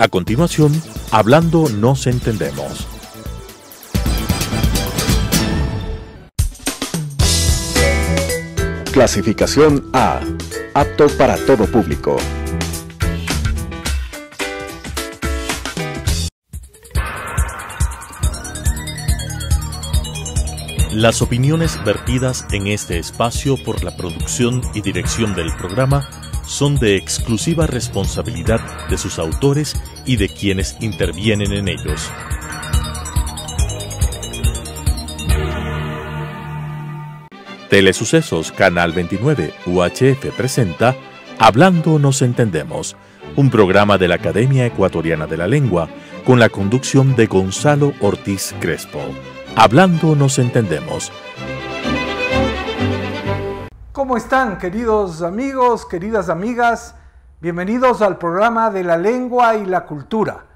A continuación, hablando nos entendemos. Clasificación A. Apto para todo público. Las opiniones vertidas en este espacio por la producción y dirección del programa son de exclusiva responsabilidad de sus autores y de quienes intervienen en ellos. Telesucesos Canal 29 UHF presenta Hablando nos entendemos, un programa de la Academia Ecuatoriana de la Lengua con la conducción de Gonzalo Ortiz Crespo. Hablando nos entendemos ¿Cómo están queridos amigos, queridas amigas? Bienvenidos al programa de la lengua y la cultura.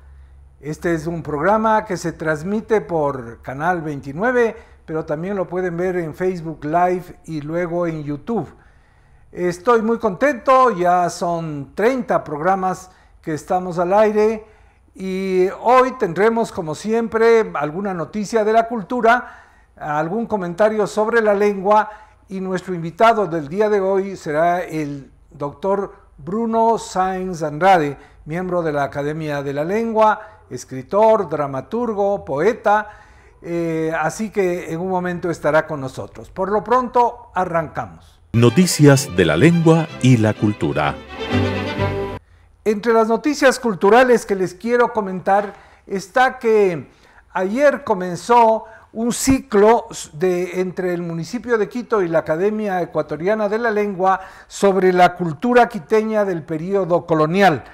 Este es un programa que se transmite por Canal 29, pero también lo pueden ver en Facebook Live y luego en YouTube. Estoy muy contento, ya son 30 programas que estamos al aire y hoy tendremos como siempre alguna noticia de la cultura, algún comentario sobre la lengua y nuestro invitado del día de hoy será el doctor Bruno Sáenz Andrade, miembro de la Academia de la Lengua, escritor, dramaturgo, poeta, eh, así que en un momento estará con nosotros. Por lo pronto, arrancamos. Noticias de la lengua y la cultura. Entre las noticias culturales que les quiero comentar está que ayer comenzó un ciclo entre el municipio de Quito y la Academia Ecuatoriana de la Lengua sobre la cultura quiteña del periodo colonial.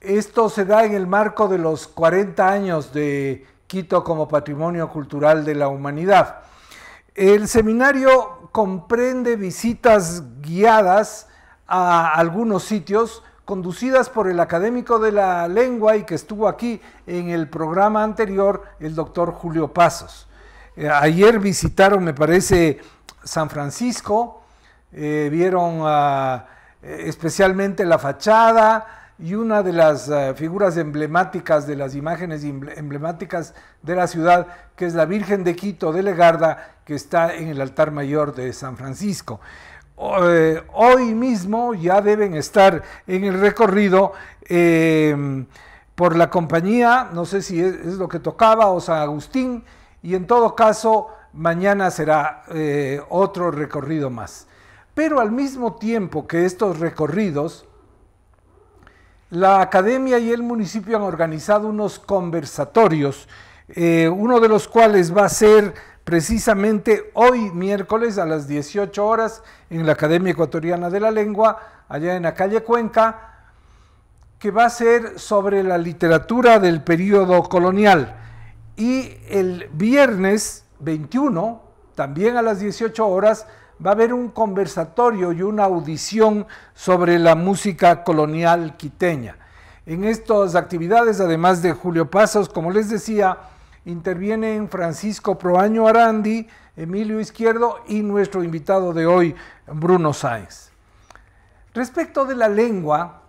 Esto se da en el marco de los 40 años de Quito como Patrimonio Cultural de la Humanidad. El seminario comprende visitas guiadas a algunos sitios, conducidas por el académico de la lengua y que estuvo aquí en el programa anterior, el doctor Julio Pasos. Eh, ayer visitaron, me parece, San Francisco, eh, vieron ah, eh, especialmente la fachada y una de las ah, figuras emblemáticas, de las imágenes emblemáticas de la ciudad, que es la Virgen de Quito de Legarda, que está en el altar mayor de San Francisco. Eh, hoy mismo ya deben estar en el recorrido em, por la compañía, no sé si es, lo que tocaba, o San Agustín, y en todo caso mañana será eh, otro recorrido más. Pero al mismo tiempo que estos recorridos, la academia y el municipio han organizado unos conversatorios, eh, uno de los cuales va a ser precisamente hoy miércoles a las 18 horas en la Academia Ecuatoriana de la Lengua, allá en la calle Cuenca, que va a ser sobre la literatura del periodo colonial. Y el viernes 21, también a las 18 horas, va a haber un conversatorio y una audición sobre la música colonial quiteña. En estas actividades, además de Julio Pasos, como les decía, intervienen Francisco Proaño Arandi, Emilio Izquierdo y nuestro invitado de hoy, Bruno Sáenz. Respecto de la lengua,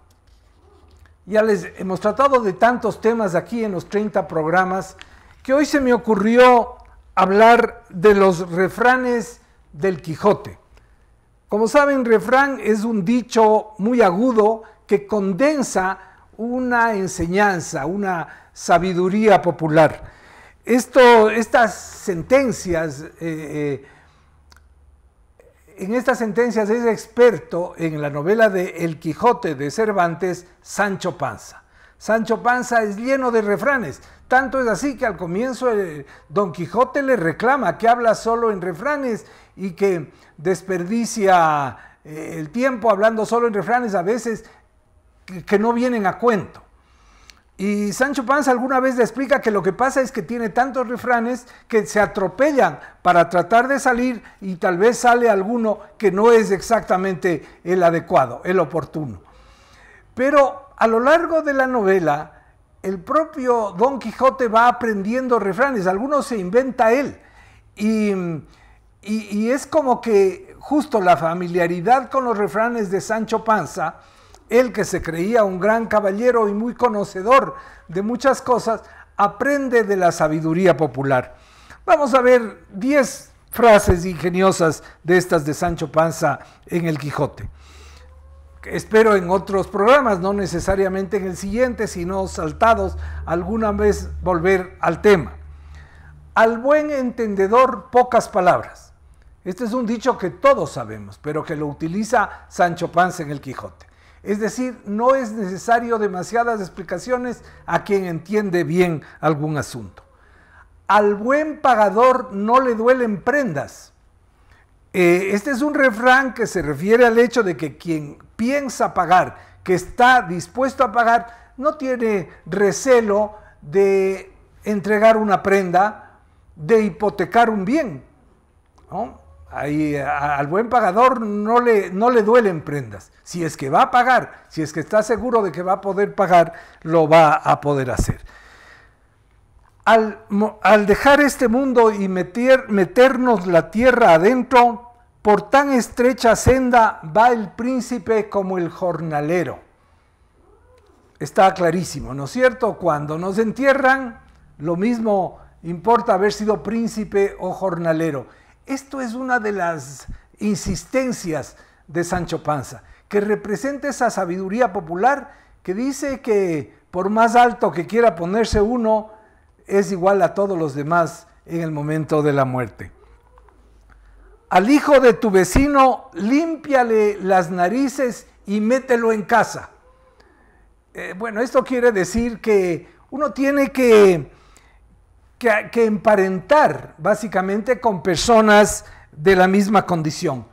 ya les hemos tratado de tantos temas aquí en los 30 programas que hoy se me ocurrió hablar de los refranes del Quijote. Como saben, refrán es un dicho muy agudo que condensa una enseñanza, una sabiduría popular. Esto, estas sentencias, eh, eh, en estas sentencias es experto en la novela de El Quijote de Cervantes, Sancho Panza. Sancho Panza es lleno de refranes, tanto es así que al comienzo eh, Don Quijote le reclama que habla solo en refranes y que desperdicia el tiempo hablando solo en refranes a veces que no vienen a cuento. Y Sancho Panza alguna vez le explica que lo que pasa es que tiene tantos refranes que se atropellan para tratar de salir y tal vez sale alguno que no es exactamente el adecuado, el oportuno. Pero a lo largo de la novela, el propio Don Quijote va aprendiendo refranes, algunos se inventa él. Y, y es como que justo la familiaridad con los refranes de Sancho Panza, él que se creía un gran caballero y muy conocedor de muchas cosas, aprende de la sabiduría popular. Vamos a ver 10 frases ingeniosas de estas de Sancho Panza en el Quijote. Espero en otros programas, no necesariamente en el siguiente, sino saltados, alguna vez volver al tema. Al buen entendedor, pocas palabras. Este es un dicho que todos sabemos, pero que lo utiliza Sancho Panza en el Quijote. Es decir, no es necesario demasiadas explicaciones a quien entiende bien algún asunto. Al buen pagador no le duelen prendas. Eh, este es un refrán que se refiere al hecho de que quien piensa pagar, que está dispuesto a pagar, no tiene recelo de entregar una prenda, de hipotecar un bien. ¿no? al buen pagador no le, no le duelen prendas. Si es que va a pagar, si es que está seguro de que va a poder pagar, lo va a poder hacer. Al, dejar este mundo y meternos la tierra adentro, por tan estrecha senda va el príncipe como el jornalero. Está clarísimo, ¿no es cierto? Cuando nos entierran, lo mismo importa haber sido príncipe o jornalero esto es una de las insistencias de Sancho Panza, que representa esa sabiduría popular que dice que por más alto que quiera ponerse uno, es igual a todos los demás en el momento de la muerte. Al hijo de tu vecino, límpiale las narices y mételo en casa. Eh, bueno, esto quiere decir que uno tiene que que, emparentar básicamente con personas de la misma condición.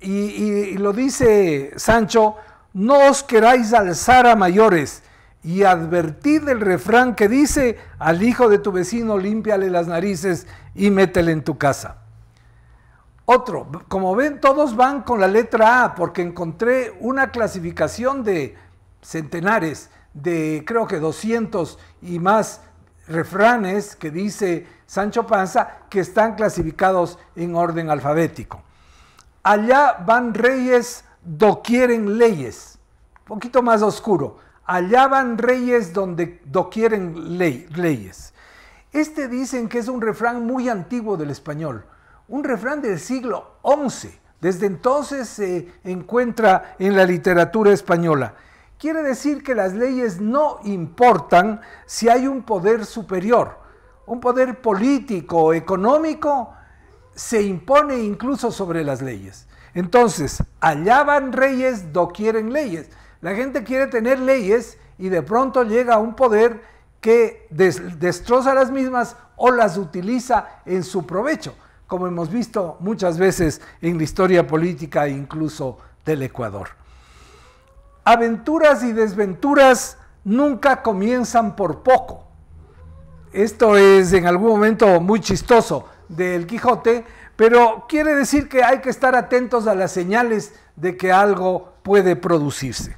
Y, lo dice Sancho, no os queráis alzar a mayores y advertid el refrán que dice, al hijo de tu vecino límpiale las narices y métele en tu casa. Otro, como ven, todos van con la letra A porque encontré una clasificación de centenares, de creo que 200 y más refranes que dice Sancho Panza que están clasificados en orden alfabético. Allá van reyes quieren leyes. Un poquito más oscuro. Allá van reyes donde doquieren ley, leyes. Este dicen que es un refrán muy antiguo del español, un refrán del siglo XI. Desde entonces se encuentra en la literatura española. Quiere decir que las leyes no importan si hay un poder superior, un poder político o económico, se impone incluso sobre las leyes. Entonces, allá van reyes, quieren leyes. La gente quiere tener leyes y de pronto llega un poder que destroza las mismas o las utiliza en su provecho, como hemos visto muchas veces en la historia política incluso del Ecuador aventuras y desventuras nunca comienzan por poco. Esto es en algún momento muy chistoso del Quijote, pero quiere decir que hay que estar atentos a las señales de que algo puede producirse.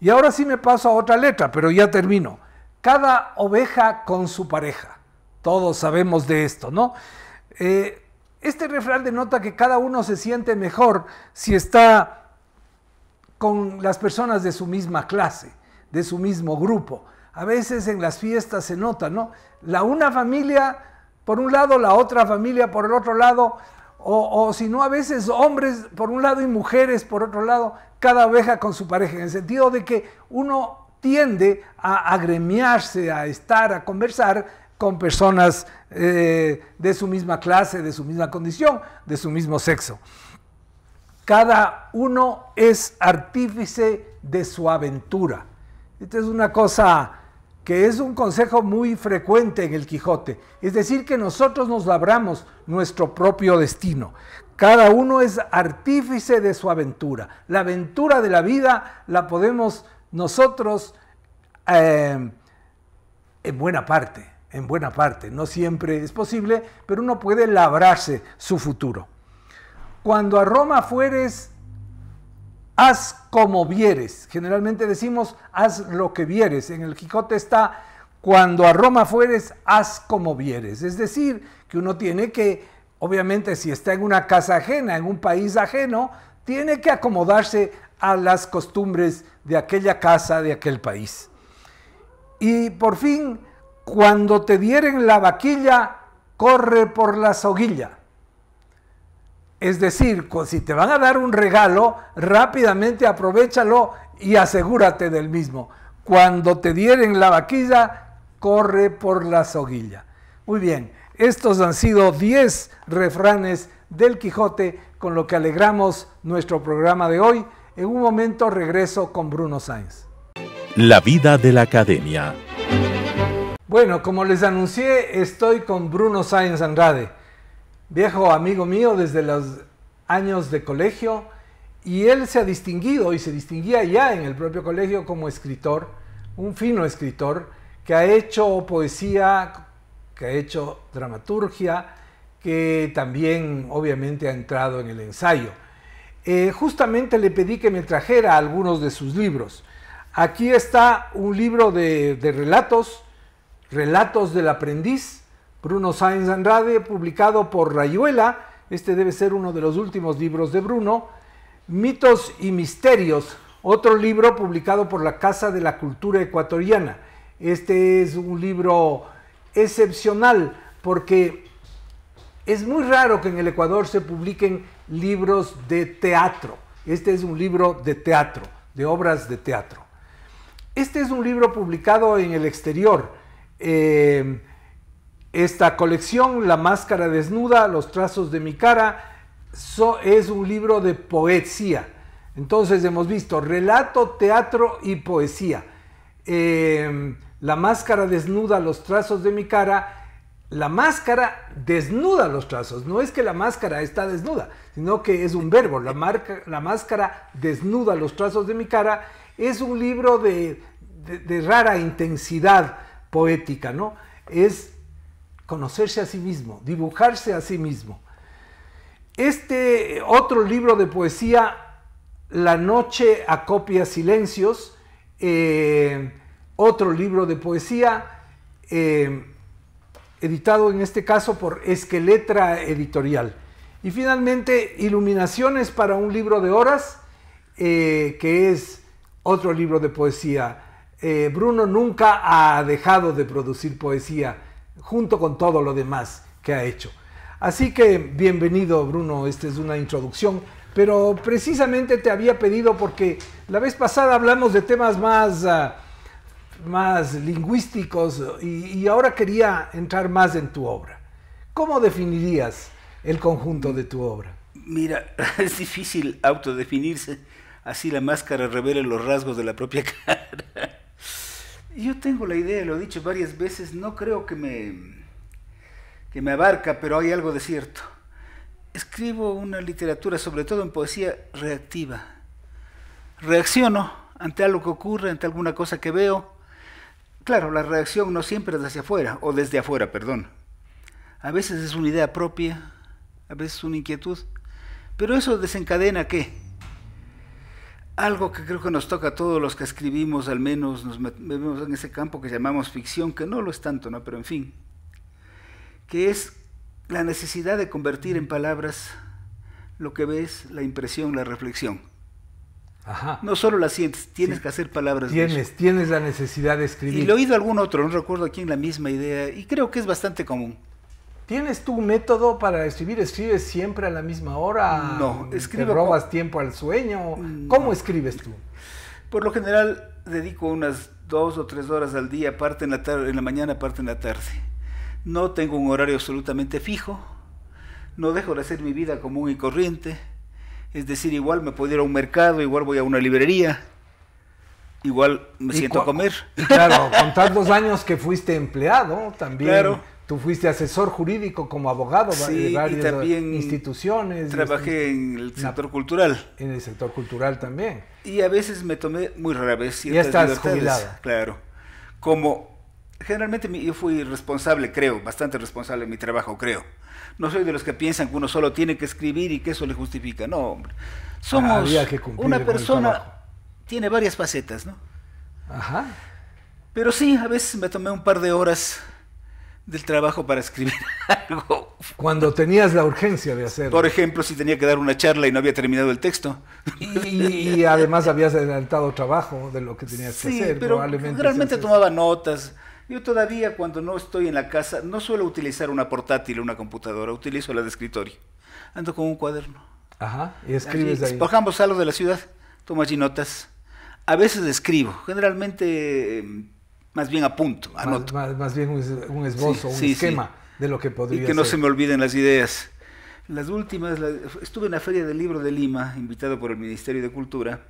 Y ahora sí me paso a otra letra, pero ya termino. Cada oveja con su pareja. Todos sabemos de esto, ¿no? Eh, este refrán denota que cada uno se siente mejor si está con las personas de su misma clase, de su mismo grupo. A veces en las fiestas se nota, ¿no? La una familia por un lado, la otra familia por el otro lado, o, si no, a veces hombres por un lado y mujeres por otro lado, cada oveja con su pareja, en el sentido de que uno tiende a agremiarse, a estar, a conversar con personas eh, de su misma clase, de su misma condición, de su mismo sexo. Cada uno es artífice de su aventura. Esta es una cosa que es un consejo muy frecuente en el Quijote. Es decir, que nosotros nos labramos nuestro propio destino. Cada uno es artífice de su aventura. La aventura de la vida la podemos nosotros em, en buena parte, en buena parte. No siempre es posible, pero uno puede labrarse su futuro cuando a Roma fueres, haz como vieres. Generalmente decimos, haz lo que vieres. En el Quijote está, cuando a Roma fueres, haz como vieres. Es decir, que uno tiene que, obviamente, si está en una casa ajena, en un país ajeno, tiene que acomodarse a las costumbres de aquella casa, de aquel país. Y por fin, cuando te dieren la vaquilla, corre por la soguilla. Es decir, si te van a dar un regalo, rápidamente aprovechalo y asegúrate del mismo. Cuando te dieren la vaquilla, corre por la soguilla. Muy bien, estos han sido 10 refranes del Quijote con lo que alegramos nuestro programa de hoy. En un momento regreso con Bruno Sáenz. La vida de la academia. Bueno, como les anuncié, estoy con Bruno Sáenz Andrade viejo amigo mío desde los años de colegio y él se ha distinguido y se distinguía ya en el propio colegio como escritor, un fino escritor que ha hecho poesía, que ha hecho dramaturgia, que también obviamente ha entrado en el ensayo. Eh, justamente le pedí que me trajera algunos de sus libros. Aquí está un libro de relatos, Relatos del Aprendiz, Bruno Sáenz Andrade, publicado por Rayuela. Este debe ser uno de los últimos libros de Bruno. Mitos y Misterios, otro libro publicado por la Casa de la Cultura Ecuatoriana. Este es un libro excepcional porque es muy raro que en el Ecuador se publiquen libros de teatro. Este es un libro de teatro, de obras de teatro. Este es un libro publicado en el exterior. Eh, esta colección, La Máscara Desnuda, Los Trazos de mi Cara, es un libro de poesía. Entonces hemos visto relato, teatro y poesía. Em, la máscara desnuda los trazos de mi cara. La máscara desnuda los trazos. No es que la máscara está desnuda, sino que es un verbo. La, máscara desnuda los trazos de mi cara. Es un libro de, de rara intensidad poética, ¿no? Es conocerse a sí mismo, dibujarse a sí mismo. Este otro libro de poesía, La noche acopia silencios, eh, otro libro de poesía, eh, editado en este caso por Esqueletra Editorial. Y finalmente, Iluminaciones para un libro de horas, eh, que es otro libro de poesía. Bruno nunca ha dejado de producir poesía junto con todo lo demás que ha hecho. Así que bienvenido Bruno, esta es una introducción, pero precisamente te había pedido porque la vez pasada hablamos de temas más, ah, más lingüísticos y, ahora quería entrar más en tu obra. ¿Cómo definirías el conjunto de tu obra? Mira, es difícil autodefinirse, así la máscara revela los rasgos de la propia Yo tengo la idea, lo he dicho varias veces, no creo que me, que me abarca, pero hay algo de cierto. Escribo una literatura, sobre todo en poesía, reactiva. Reacciono ante algo que ocurre, ante alguna cosa que veo. Claro, la reacción no siempre es hacia afuera, o desde afuera, perdón. A veces es una idea propia, a veces una inquietud. Pero eso desencadena qué? algo que creo que nos toca a todos los que escribimos, al menos nos metemos en ese campo que llamamos ficción, que no lo es tanto, ¿no? pero en fin, que es la necesidad de convertir en palabras lo que ves, la impresión, la reflexión. No solo la sientes, tienes que hacer palabras. Tienes, tienes la necesidad de escribir. Y lo he oído algún otro, no recuerdo quién, la misma idea, y creo que es bastante común. ¿Tienes tu método para escribir? ¿Escribes siempre a la misma hora? No, escribo. ¿Te robas tiempo al sueño? Mm, ¿Cómo escribes tú? Por lo general dedico unas dos o tres horas al día, parte en la, en la mañana, parte en la tarde. No tengo un horario absolutamente fijo, no dejo de hacer mi vida común y corriente. Es decir, igual me puedo ir a un mercado, igual voy a una librería, igual me siento a comer. claro, con tantos años que fuiste empleado, también. Claro Tú fuiste asesor jurídico como abogado sí, varias y también instituciones. Trabajé este, en el sector cultural. En el sector cultural también. Y a veces me tomé muy rara vez ciertas ya estás jubilada. Claro. Como generalmente yo fui responsable, creo, bastante responsable en mi trabajo, creo. No soy de los que piensan que uno solo tiene que escribir y que eso le justifica. No, hombre. Somos que una persona tiene varias facetas, ¿no? Ajá. Pero sí, a veces me tomé un par de horas del trabajo para escribir algo. Cuando tenías la urgencia de hacerlo. Por ejemplo, si tenía que dar una charla y no había terminado el texto. Y, además habías adelantado trabajo de lo que tenías que hacer. Pero probablemente realmente tomaba notas. Yo todavía cuando no estoy en la casa no suelo utilizar una portátil o una computadora, utilizo la de escritorio. Ando con un cuaderno. Ajá, y escribes ahí. Bajamos salgo de la ciudad, tomo allí notas. A veces escribo, generalmente em, más bien a punto, Más, más, más bien un, esbozo, un esquema de lo que podría ser. Y que no se me olviden las ideas. Las últimas, estuve en la Feria del Libro de Lima, invitado por el Ministerio de Cultura,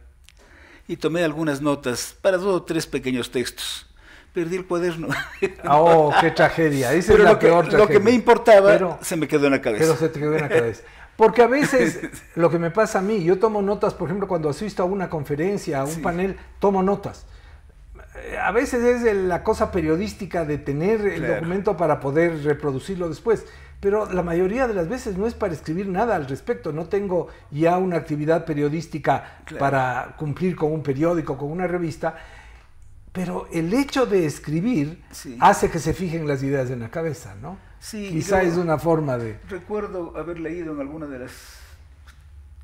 y tomé algunas notas para dos o tres pequeños textos. Perdí el cuaderno. Ah, ¡Oh, qué tragedia! Esa es la peor tragedia. Lo que me importaba se me quedó en la cabeza. Pero se te quedó en la cabeza. Porque a veces lo que me pasa a mí, yo tomo notas, por ejemplo, cuando asisto a una conferencia, a un panel, tomo notas. Eh, a veces es la cosa periodística de tener el documento para poder reproducirlo después. Pero la mayoría de las veces no es para escribir nada al respecto. No tengo ya una actividad periodística para cumplir con un periódico, con una revista. Pero el hecho de escribir hace que se fijen las ideas en la cabeza, ¿no? Sí, Quizá es una forma de... Recuerdo haber leído en alguna de las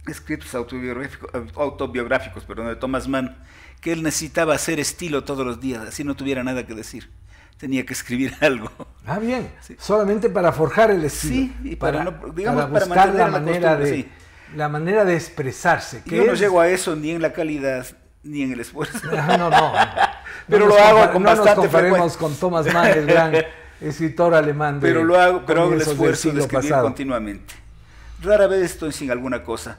escritos eh, autobiográficos, perdón, de Thomas Mann, que él necesitaba hacer estilo todos los días, así no tuviera nada que decir. Tenía que escribir algo. Ah, bien. Solamente para forjar el estilo. Sí, y para, no, digamos, para, buscar la, manera de, la manera de expresarse. yo no llego a eso ni en la calidad ni en el esfuerzo. Ah, no, no, pero lo hago con no con Thomas Mann, el gran escritor alemán. pero lo hago, pero el esfuerzo de escribir continuamente rara vez estoy sin alguna cosa.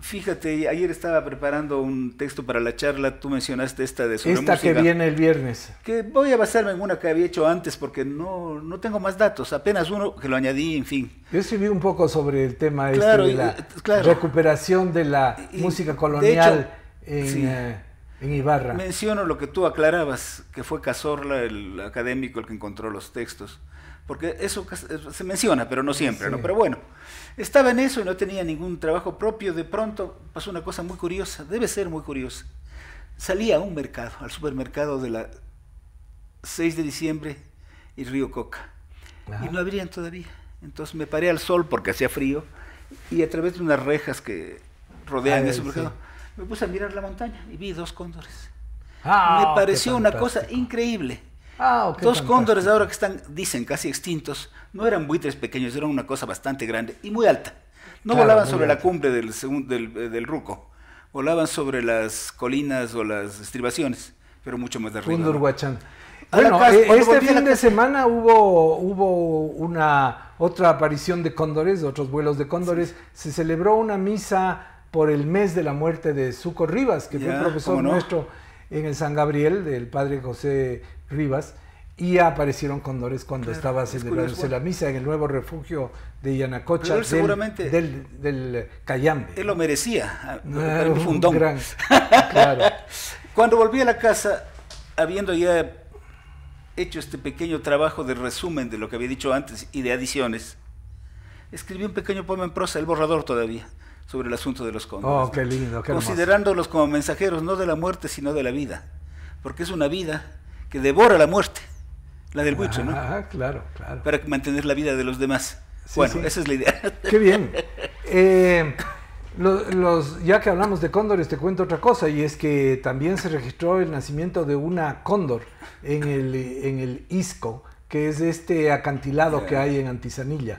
Fíjate, ayer estaba preparando un texto para la charla, tú mencionaste esta de sobre Esta que viene el viernes. Que voy a basarme en una que había hecho antes porque no, no tengo más datos, apenas uno que lo añadí, en fin. Yo escribí un poco sobre el tema este de la eh, recuperación de la música colonial en, eh, en, Ibarra. Menciono lo que tú aclarabas, que fue Cazorla, el académico, el que encontró los textos porque eso eh, se menciona, pero no siempre, ¿no? Pero bueno, estaba en eso y no tenía ningún trabajo propio. De pronto pasó una cosa muy curiosa, debe ser muy curiosa. Salí a un mercado, al supermercado de la 6 de diciembre y Río Coca. Y no abrían todavía. Entonces me paré al sol porque hacía frío y a través de unas rejas que rodean ah, el supermercado me puse a mirar la montaña y vi dos cóndores. Ah, me pareció una cosa increíble Ah, Dos cóndores ahora que están, dicen, casi extintos, no eran buitres pequeños, eran una cosa bastante grande y muy alta. No volaban sobre la cumbre del, eh, del, ruco, volaban sobre las colinas o las estribaciones, pero mucho más de arriba. Bueno, eh, este fin de semana hubo, hubo una otra aparición de cóndores, otros vuelos de cóndores. Se celebró una misa por el mes de la muerte de Suco Rivas, que fue profesor nuestro en el San Gabriel del padre José Rivas y aparecieron condores cuando estaba celebrándose la misa en el nuevo refugio de Yanacocha del, seguramente del, Cayambe. Él lo merecía, ah, ah, un cuando volví a la casa, habiendo ya hecho este pequeño trabajo de resumen de lo que había dicho antes y de adiciones, escribí un pequeño poema en prosa, el borrador todavía, sobre el asunto de los cóndores. Oh, qué lindo, qué Considerándolos como mensajeros, no de la muerte, sino de la vida. Porque es una vida que devora la muerte, la del buitre, ¿no? Ah, claro, claro. Para mantener la vida de los demás. bueno, esa es la idea. Qué bien. Eh, los, ya que hablamos de cóndores, te cuento otra cosa, y es que también se registró el nacimiento de una cóndor en el, en Isco, que es este acantilado que hay en antisanilla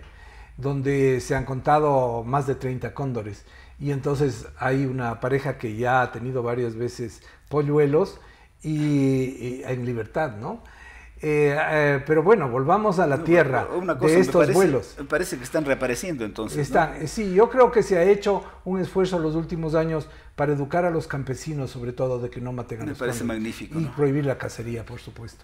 donde se han contado más de 30 cóndores. Y entonces hay una pareja que ya ha tenido varias veces polluelos y, en libertad, ¿no? Eh, eh, pero bueno, volvamos a la tierra de estos vuelos. parece que están reapareciendo entonces. Están, eh, Sí, yo creo que se ha hecho un esfuerzo en los últimos años para educar a los campesinos, sobre todo, de que no maten a los Me parece magnífico. Y prohibir la cacería, por supuesto.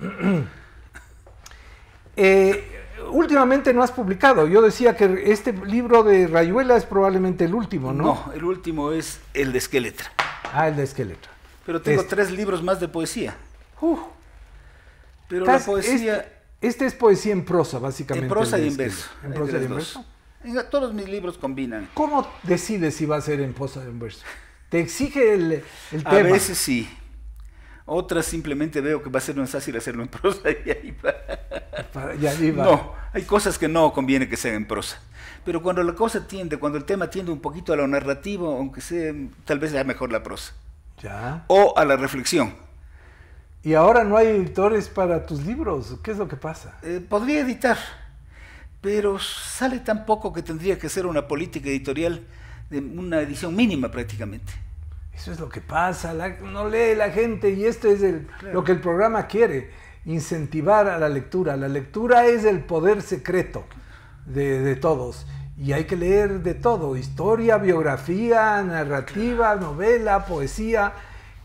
eh, últimamente no has publicado. Yo decía que este libro de Rayuela es probablemente el último, ¿no? No, el último es el de Esqueletra. Ah, el de Esqueletra. Pero tengo este. tres libros más de poesía. Uh. Pero la este, poesía... Este, es poesía en prosa, básicamente. En prosa y en verso. En prosa y en verso. todos mis libros combinan. ¿Cómo decides si va a ser en prosa o en verso? ¿Te exige el, el tema? A veces sí, otras simplemente veo que va a ser más fácil hacerlo en prosa y ahí va. No, hay cosas que no conviene que sean en prosa. Pero cuando la cosa tiende, cuando el tema tiende un poquito a lo narrativo, aunque sea, tal vez sea mejor la prosa. Ya. O a la reflexión. Y ahora no hay editores para tus libros. ¿Qué es lo que pasa? Eh, podría editar, pero sale tan poco que tendría que ser una política editorial de una edición mínima prácticamente. Eso es lo que pasa, no lee la gente y esto es lo que el programa quiere, incentivar a la lectura. La lectura es el poder secreto de, todos y hay que leer de todo, historia, biografía, narrativa, novela, poesía.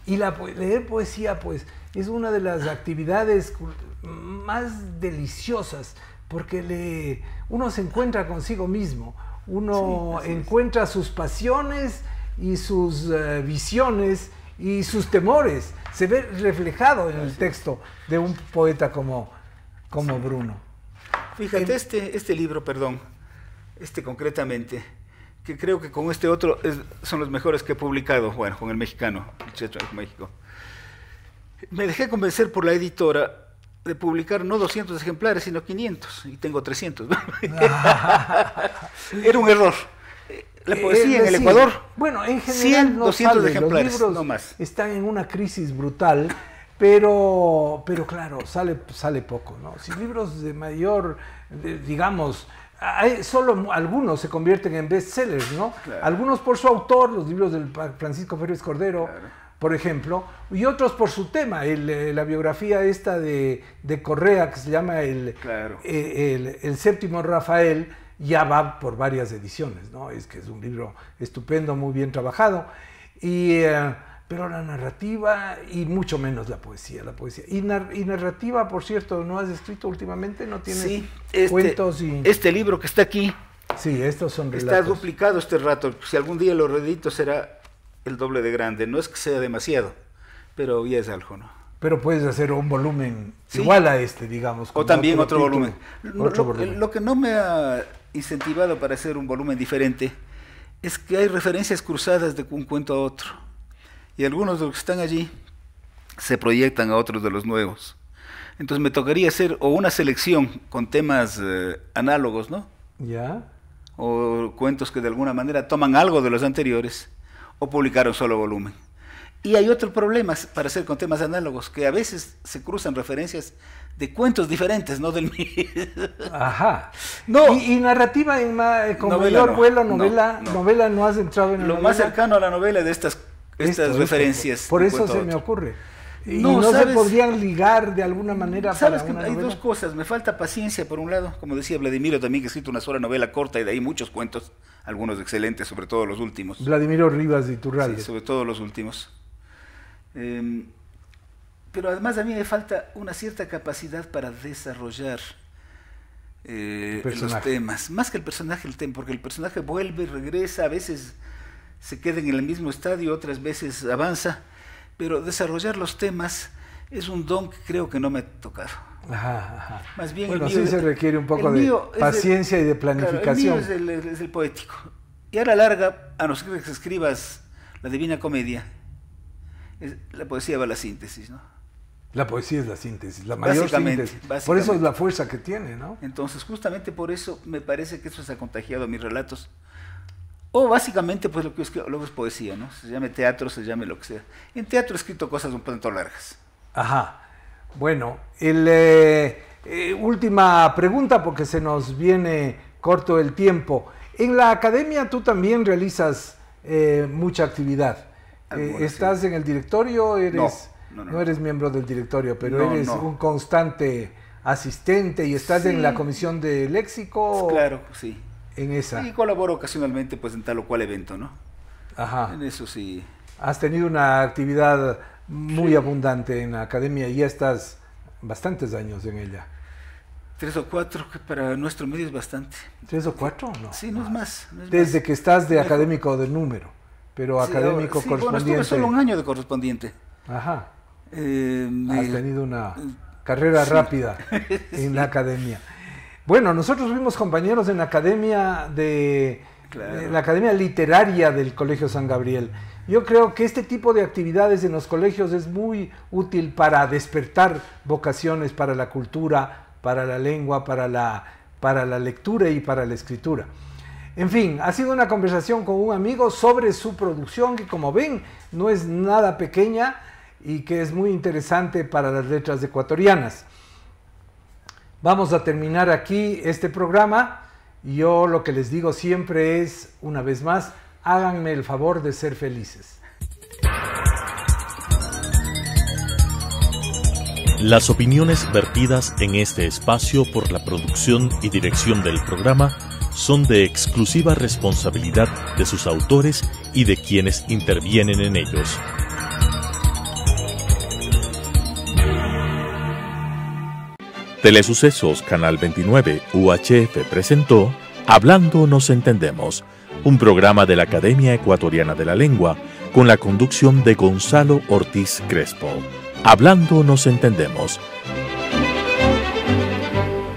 Y la, leer poesía pues es una de las actividades más deliciosas porque uno se encuentra consigo mismo, uno encuentra sus pasiones y sus eh, visiones y sus temores. Se ve reflejado en el texto de un poeta como, como Bruno. Fíjate, este, este libro, perdón, este concretamente, que creo que con este otro son los mejores que he publicado, bueno, con el mexicano, el México. Me dejé convencer por la editora de publicar no 200 ejemplares, sino 500, y tengo 300. Era un error. La eh, poesía en el Ecuador. Bueno, en general Los libros Están en una crisis brutal, pero, pero claro, sale, sale poco, ¿no? Si libros de mayor, digamos, hay, solo algunos se convierten en bestsellers, ¿no? Algunos por su autor, los libros de Francisco Férez Cordero, por ejemplo, y otros por su tema, el, eh, la biografía esta de, de, Correa, que se llama el, eh, el, séptimo Rafael, ya va por varias ediciones, ¿no? Es que es un libro estupendo, muy bien trabajado. Y, eh, pero la narrativa y mucho menos la poesía, la poesía. Y, narrativa, por cierto, ¿no has escrito últimamente? ¿No tienes este, cuentos y...? este libro que está aquí... Sí, estos son Está duplicado este rato. Si algún día lo redito será el doble de grande. No es que sea demasiado, pero ya es algo, ¿no? pero puedes hacer un volumen igual a este, digamos. O también otro, volumen. Lo, que no me ha incentivado para hacer un volumen diferente es que hay referencias cruzadas de un cuento a otro. Y algunos de los que están allí se proyectan a otros de los nuevos. Entonces me tocaría hacer o una selección con temas eh, análogos, ¿no? Ya. O cuentos que de alguna manera toman algo de los anteriores o publicar un solo volumen. Y hay otro problema, para hacer con temas análogos, que a veces se cruzan referencias de cuentos diferentes, no del Ajá. No. Y, narrativa en más. Eh, con novela, vuelo, novela, no, novela has entrado en Lo más cercano a la novela de estas, estas referencias. Por eso se me ocurre. Y no, se podrían ligar de alguna manera. Sabes que hay dos cosas. Me falta paciencia, por un lado. Como decía Vladimiro también, que ha escrito una sola novela corta y de ahí muchos cuentos, algunos excelentes, sobre todo los últimos. Vladimiro Rivas y Iturralde. Sí, sobre todo los últimos. Em, pero además a mí me falta una cierta capacidad para desarrollar eh, los temas. Más que el personaje, el tema, porque el personaje vuelve, regresa, a veces se queda en el mismo estadio, otras veces avanza, pero desarrollar los temas es un don que creo que no me ha tocado. Más bien bueno, sí se requiere un poco de paciencia y de planificación. el mío el, poético. Y a la larga, a no que escribas la Divina Comedia, la poesía va a la síntesis, ¿no? La poesía es la síntesis, la mayor síntesis. Por eso es la fuerza que tiene, ¿no? Entonces, justamente por eso me parece que eso se ha contagiado a mis relatos. O básicamente, pues lo que es, luego es poesía, ¿no? Se llame teatro, se llame lo que sea. En teatro he escrito cosas un tanto largas. Ajá. Bueno, eh, eh, última pregunta porque se nos viene corto el tiempo. En la academia tú también realizas eh, mucha actividad. Eh, ¿Estás en el directorio? Eres, no, no, eres miembro del directorio, pero eres un constante asistente y estás en la comisión de léxico. Claro, sí. En esa. Y colaboro ocasionalmente pues en tal o cual evento, ¿no? Ajá. En eso sí. Has tenido una actividad muy abundante en la academia y ya estás bastantes años en ella. Tres o cuatro, que para nuestro medio es bastante. ¿Tres o cuatro? No. Sí, no, es más. Desde que estás de académico de número pero académico correspondiente sí, correspondiente. Bueno, solo un año de correspondiente. Ajá. Eh, Has tenido una eh, carrera rápida en la academia. Bueno, nosotros fuimos compañeros en la academia de la academia literaria del Colegio San Gabriel. Yo creo que este tipo de actividades en los colegios es muy útil para despertar vocaciones para la cultura, para la lengua, para la para la lectura y para la escritura. En fin, ha sido una conversación con un amigo sobre su producción que como ven no es nada pequeña y que es muy interesante para las letras ecuatorianas. Vamos a terminar aquí este programa. y Yo lo que les digo siempre es, una vez más, háganme el favor de ser felices. Las opiniones vertidas en este espacio por la producción y dirección del programa son de exclusiva responsabilidad de sus autores y de quienes intervienen en ellos. Telesucesos Canal 29 UHF presentó Hablando nos entendemos, un programa de la Academia Ecuatoriana de la Lengua con la conducción de Gonzalo Ortiz Crespo. Hablando nos entendemos